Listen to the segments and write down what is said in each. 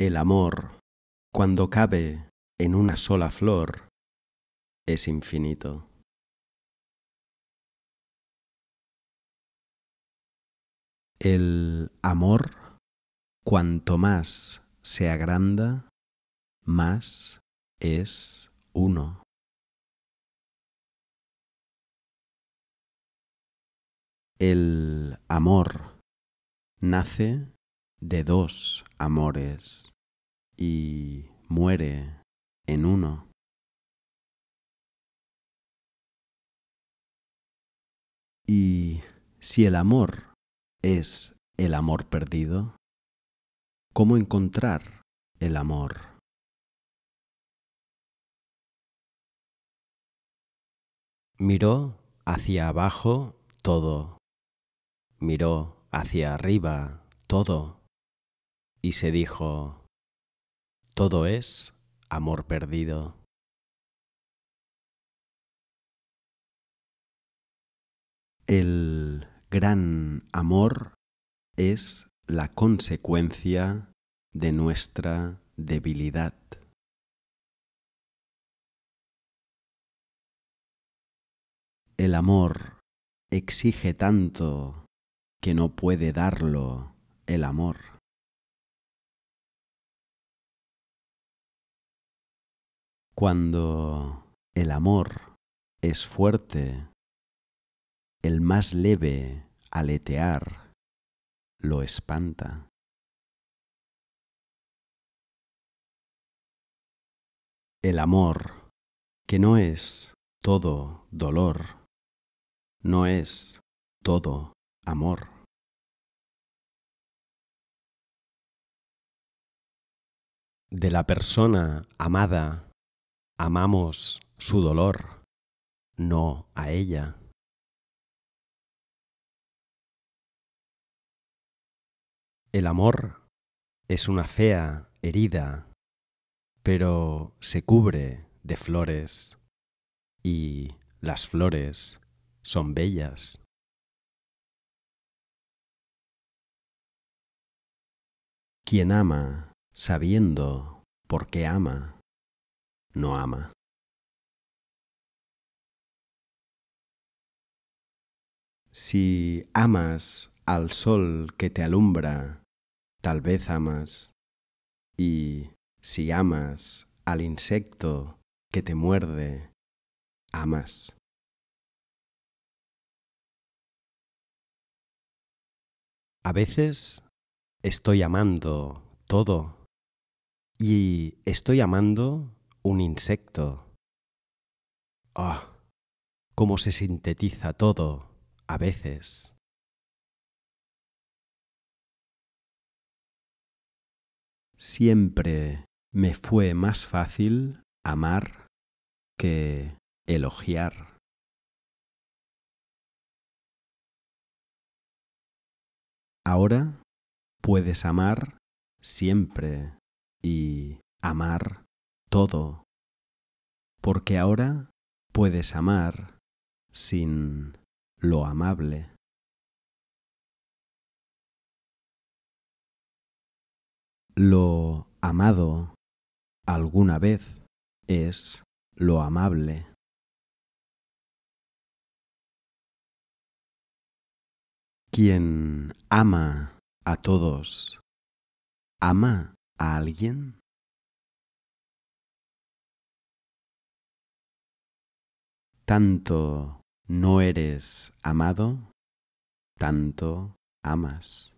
El amor, cuando cabe en una sola flor, es infinito. El amor, cuanto más se agranda, más es uno. El amor nace de dos amores y muere en uno. Y si el amor es el amor perdido, ¿cómo encontrar el amor? Miró hacia abajo todo, miró hacia arriba todo y se dijo, todo es amor perdido. El gran amor es la consecuencia de nuestra debilidad. El amor exige tanto que no puede darlo el amor. Cuando el amor es fuerte, el más leve aletear lo espanta. El amor, que no es todo dolor, no es todo amor. De la persona amada Amamos su dolor, no a ella. El amor es una fea herida, pero se cubre de flores y las flores son bellas. Quien ama, sabiendo por qué ama, no ama Si amas al sol que te alumbra, tal vez amas. Y si amas al insecto que te muerde, amas. A veces estoy amando todo y estoy amando un insecto. ¡Ah! Oh, ¿Cómo se sintetiza todo a veces? Siempre me fue más fácil amar que elogiar. Ahora puedes amar siempre y amar todo, porque ahora puedes amar sin lo amable. Lo amado alguna vez es lo amable. Quien ama a todos, ama a alguien. tanto no eres amado, tanto amas.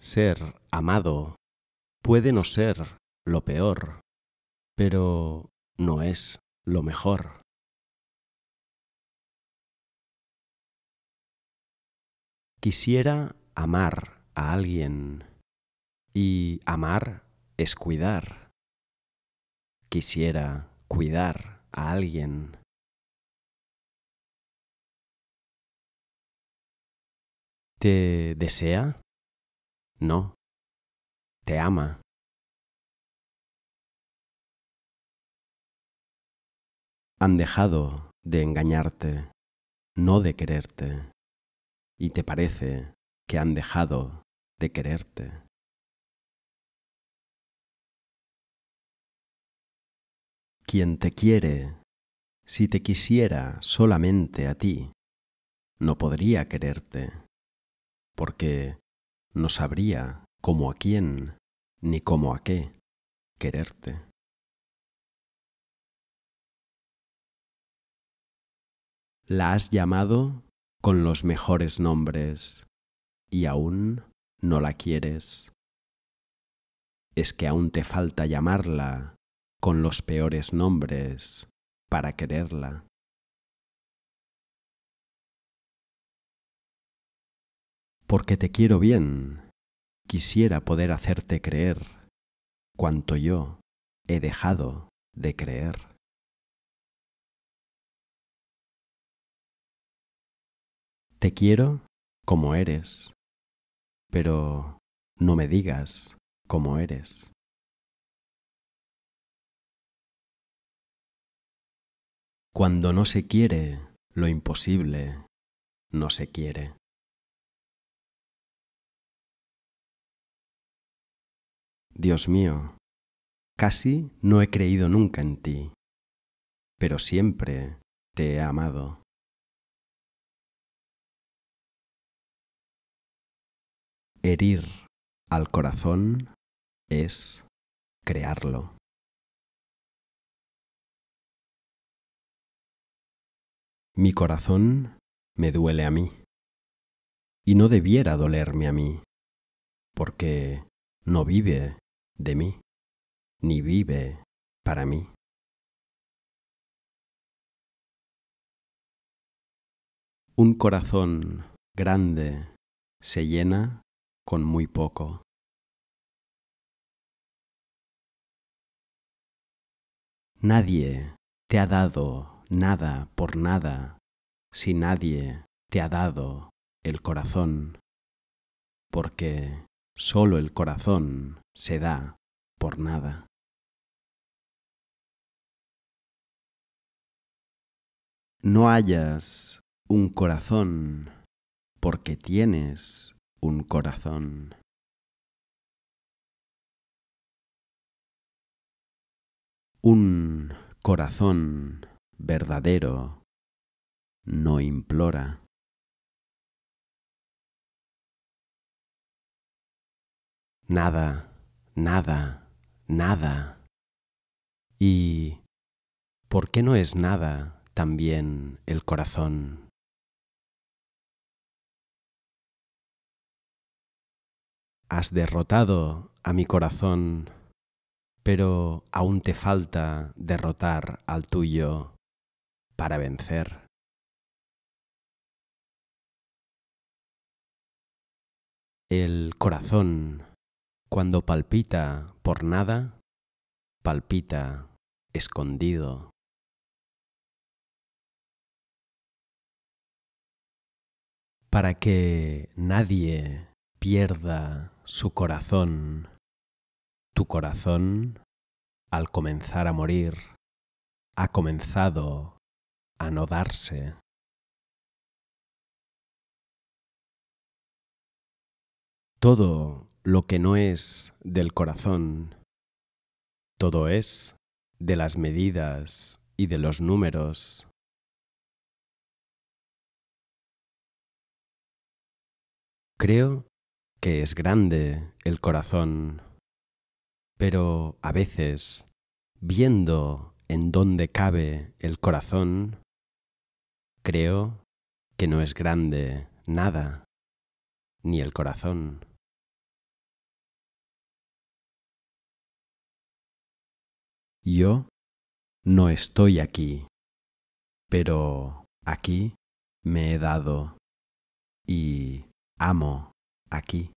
Ser amado puede no ser lo peor, pero no es lo mejor. Quisiera amar a alguien y amar es cuidar quisiera cuidar a alguien. ¿Te desea? No. Te ama. Han dejado de engañarte, no de quererte, y te parece que han dejado de quererte. quien te quiere, si te quisiera solamente a ti, no podría quererte, porque no sabría cómo a quién ni cómo a qué quererte. La has llamado con los mejores nombres y aún no la quieres. Es que aún te falta llamarla con los peores nombres para quererla. Porque te quiero bien, quisiera poder hacerte creer cuanto yo he dejado de creer. Te quiero como eres, pero no me digas cómo eres. Cuando no se quiere, lo imposible no se quiere. Dios mío, casi no he creído nunca en ti, pero siempre te he amado. Herir al corazón es crearlo. Mi corazón me duele a mí. Y no debiera dolerme a mí, porque no vive de mí, ni vive para mí. Un corazón grande se llena con muy poco. Nadie te ha dado nada por nada, si nadie te ha dado el corazón, porque sólo el corazón se da por nada. No hayas un corazón porque tienes un corazón. Un corazón verdadero no implora. Nada, nada, nada. ¿Y por qué no es nada también el corazón? Has derrotado a mi corazón, pero aún te falta derrotar al tuyo para vencer. El corazón, cuando palpita por nada, palpita escondido. Para que nadie pierda su corazón, tu corazón, al comenzar a morir, ha comenzado Anodarse. Todo lo que no es del corazón, todo es de las medidas y de los números. Creo que es grande el corazón, pero a veces, viendo en dónde cabe el corazón, Creo que no es grande nada, ni el corazón. Yo no estoy aquí, pero aquí me he dado y amo aquí.